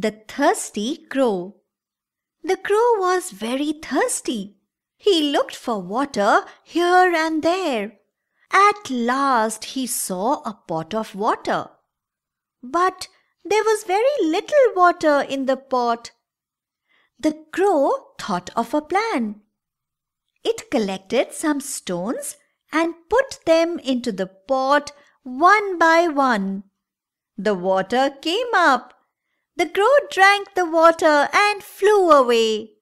The Thirsty Crow The crow was very thirsty. He looked for water here and there. At last he saw a pot of water. But there was very little water in the pot. The crow thought of a plan. It collected some stones and put them into the pot one by one. The water came up the crow drank the water and flew away.